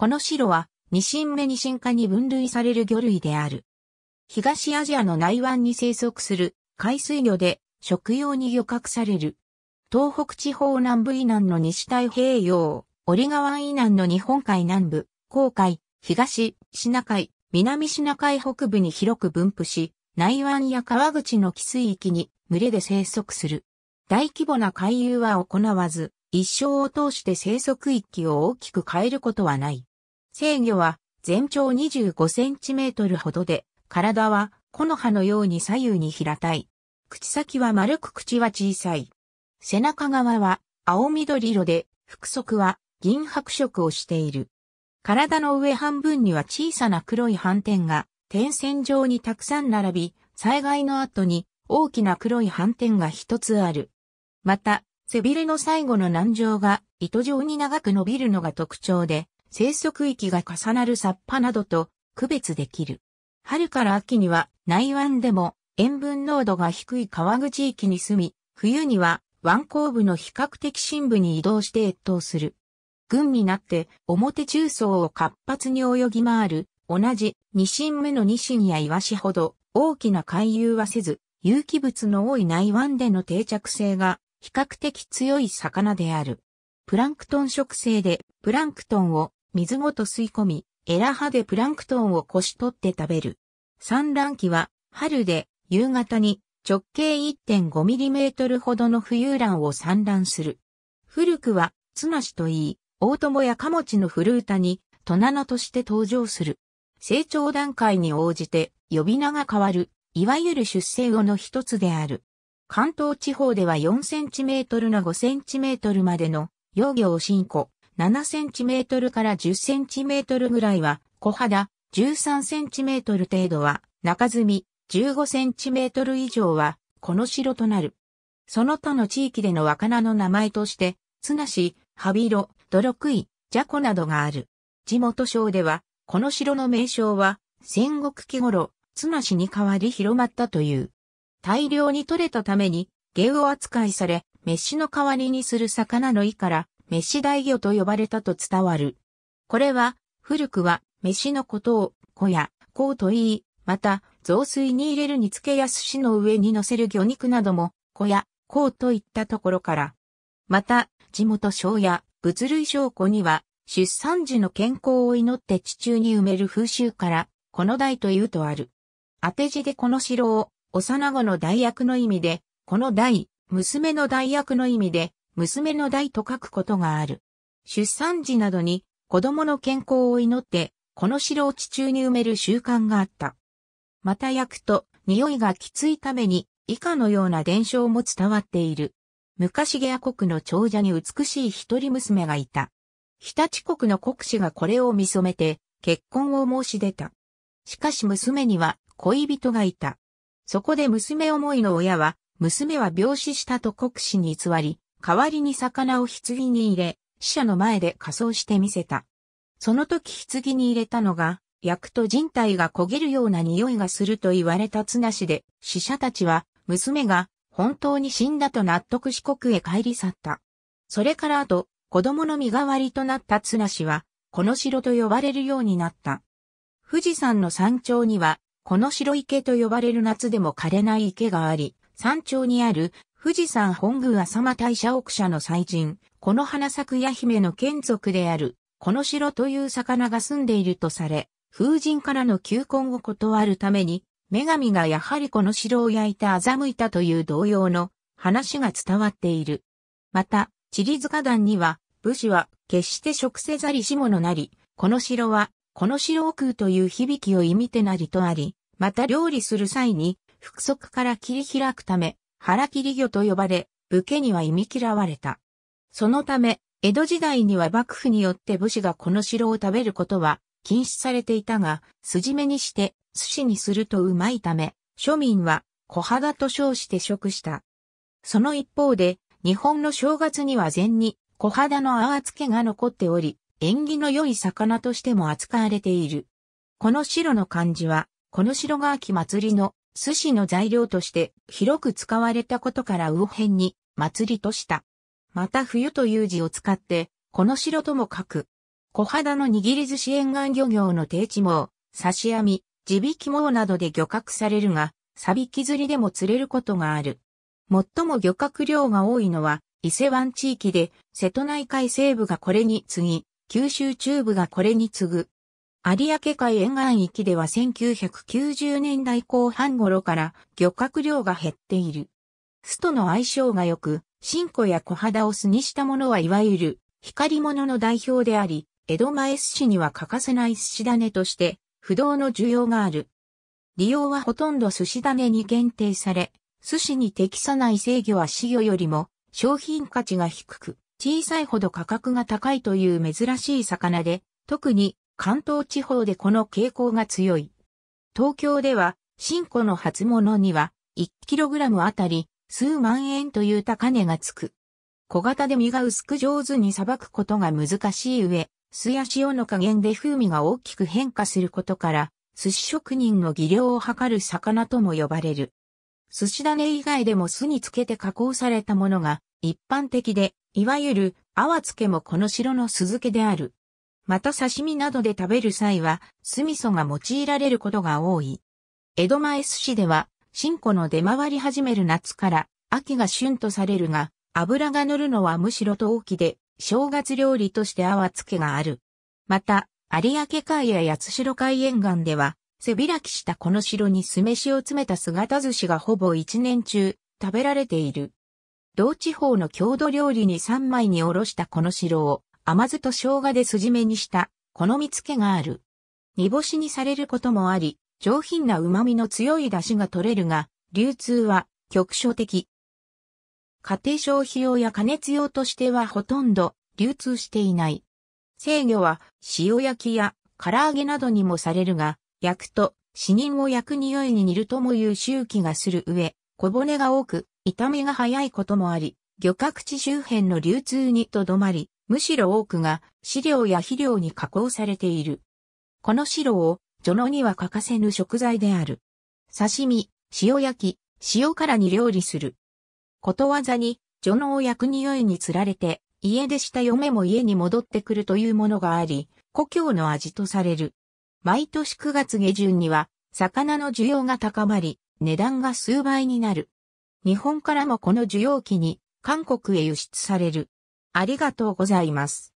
この白は、ニシン目ニシン科に分類される魚類である。東アジアの内湾に生息する海水魚で食用に漁獲される。東北地方南部以南の西太平洋、折川以南の日本海南部、黄海、東、シナ海、南シナ海北部に広く分布し、内湾や川口の寄水域に群れで生息する。大規模な回遊は行わず、一生を通して生息域を大きく変えることはない。制御は全長25センチメートルほどで、体は木の葉のように左右に平たい。口先は丸く口は小さい。背中側は青緑色で、腹側は銀白色をしている。体の上半分には小さな黒い斑点が点線状にたくさん並び、災害の後に大きな黒い斑点が一つある。また、背びれの最後の軟条が糸状に長く伸びるのが特徴で、生息域が重なるサッパなどと区別できる。春から秋には内湾でも塩分濃度が低い川口域に住み、冬には湾後部の比較的深部に移動して越冬する。群になって表中層を活発に泳ぎ回る、同じニシン目のニシンやイワシほど大きな回遊はせず、有機物の多い内湾での定着性が比較的強い魚である。プランクトン食性でプランクトンを水ごと吸い込み、エラ歯でプランクトンをこし取って食べる。産卵期は春で夕方に直径 1.5mm ほどの浮遊卵を産卵する。古くはツナシといい、大友やカモチのフルータにトナナとして登場する。成長段階に応じて呼び名が変わる、いわゆる出生後の一つである。関東地方では 4cm の 5cm までの幼魚を進行。7センチメートルから10センチメートルぐらいは小肌、13センチメートル程度は中積み、15センチメートル以上はこの城となる。その他の地域での若菜の名前として、綱氏、羽広、泥杭、ジャコなどがある。地元省では、この城の名称は、戦国期頃、綱氏に代わり広まったという。大量に取れたために、芸を扱いされ、飯の代わりにする魚の胃から、飯大魚と呼ばれたと伝わる。これは、古くは、飯のことを、小や、こうと言い、また、雑炊に入れる煮付けや寿司の上に乗せる魚肉なども、小や、こうといったところから。また、地元小や、物類小庫には、出産時の健康を祈って地中に埋める風習から、この代というとある。当て字でこの城を、幼子の代役の意味で、この代、娘の代役の意味で、娘の代と書くことがある。出産時などに子供の健康を祈って、この城を地中に埋める習慣があった。また焼くと、匂いがきついために、以下のような伝承も伝わっている。昔ゲア国の長者に美しい一人娘がいた。日立国の国士がこれを見染めて、結婚を申し出た。しかし娘には恋人がいた。そこで娘思いの親は、娘は病死したと国士に偽り、代わりに魚を棺に入れ、死者の前で仮装してみせた。その時棺に入れたのが、焼くと人体が焦げるような匂いがすると言われた綱氏で、死者たちは、娘が本当に死んだと納得四国へ帰り去った。それから後、子供の身代わりとなった綱氏は、この城と呼ばれるようになった。富士山の山頂には、この白池と呼ばれる夏でも枯れない池があり、山頂にある富士山本宮浅間大社奥社の祭神、この花咲くや姫の眷属である、この城という魚が住んでいるとされ、風神からの求婚を断るために、女神がやはりこの城を焼いて欺いたという同様の話が伝わっている。また、地理塚団には、武士は決して食せざりしものなり、この城は、この城を食うという響きを意味てなりとあり、また料理する際に、腹足から切り開くため、腹切り魚と呼ばれ、武家には忌み嫌われた。そのため、江戸時代には幕府によって武士がこの城を食べることは禁止されていたが、筋目にして寿司にするとうまいため、庶民は小肌と称して食した。その一方で、日本の正月には禅に小肌の泡付けが残っており、縁起の良い魚としても扱われている。この城の漢字は、この城が秋祭りの寿司の材料として広く使われたことから魚辺に祭りとした。また冬という字を使って、この城とも書く。小肌の握り寿司沿岸漁業の定地網、刺し網、地引き網などで漁獲されるが、サビキ釣りでも釣れることがある。最も漁獲量が多いのは伊勢湾地域で、瀬戸内海西部がこれに次ぎ、九州中部がこれに次ぐ、有明海沿岸域では1990年代後半頃から漁獲量が減っている。巣との相性が良く、新子や小肌を巣にしたものはいわゆる光り物の代表であり、江戸前寿司には欠かせない寿司種として不動の需要がある。利用はほとんど寿司種に限定され、寿司に適さない制御は飼魚よりも商品価値が低く、小さいほど価格が高いという珍しい魚で、特に関東地方でこの傾向が強い。東京では、新古の初物には、1kg あたり数万円という高値がつく。小型で身が薄く上手にさばくことが難しい上、酢や塩の加減で風味が大きく変化することから、寿司職人の技量を図る魚とも呼ばれる。寿司種以外でも酢につけて加工されたものが一般的で、いわゆる泡漬けもこの白の酢漬けである。また刺身などで食べる際は酢味噌が用いられることが多い。江戸前寿司では、新子の出回り始める夏から秋が旬とされるが、油が乗るのはむしろ陶器で、正月料理として泡付つけがある。また、有明海や八代海沿岸では、背開きしたこの城に酢飯を詰めた姿寿司がほぼ一年中食べられている。同地方の郷土料理に三枚におろしたこの城を甘酢と生姜で筋目にした、好み付けがある。煮干しにされることもあり、上品な旨味の強い出汁が取れるが、流通は局所的。家庭消費用や加熱用としてはほとんど流通していない。制御は塩焼きや唐揚げなどにもされるが、焼くと死人を焼く匂いに煮るともいう周期がする上、小骨が多く、痛みが早いこともあり、漁獲地周辺の流通にとどまり、むしろ多くが飼料や肥料に加工されている。この白を、ジのには欠かせぬ食材である。刺身、塩焼き、塩辛に料理する。ことわざに、序のを焼く匂いにつられて、家出した嫁も家に戻ってくるというものがあり、故郷の味とされる。毎年9月下旬には、魚の需要が高まり、値段が数倍になる。日本からもこの需要期に、韓国へ輸出される。ありがとうございます。